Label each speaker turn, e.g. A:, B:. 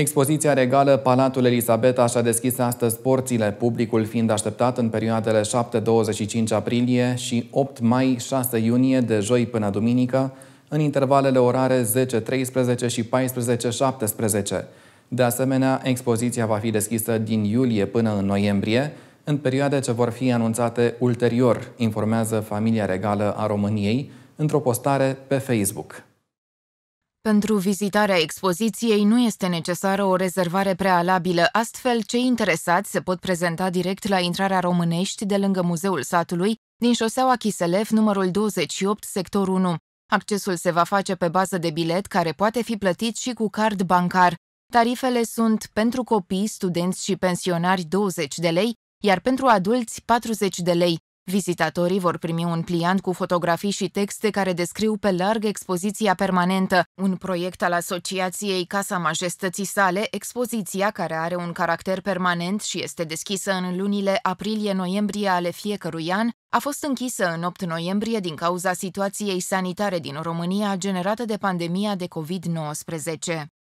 A: Expoziția regală Palatul Elisabeta și-a deschis astăzi porțile, publicul fiind așteptat în perioadele 7-25 aprilie și 8 mai-6 iunie de joi până duminică, în intervalele orare 10-13 și 14-17. De asemenea, expoziția va fi deschisă din iulie până în noiembrie, în perioade ce vor fi anunțate ulterior, informează familia regală a României într-o postare pe Facebook.
B: Pentru vizitarea expoziției nu este necesară o rezervare prealabilă, astfel cei interesați se pot prezenta direct la intrarea românești de lângă Muzeul Satului, din șoseaua Chiselef, numărul 28, sector 1. Accesul se va face pe bază de bilet care poate fi plătit și cu card bancar. Tarifele sunt pentru copii, studenți și pensionari 20 de lei, iar pentru adulți 40 de lei. Vizitatorii vor primi un pliant cu fotografii și texte care descriu pe larg expoziția permanentă, un proiect al Asociației Casa Majestății sale, expoziția care are un caracter permanent și este deschisă în lunile aprilie-noiembrie ale fiecărui an, a fost închisă în 8 noiembrie din cauza situației sanitare din România generată de pandemia de COVID-19.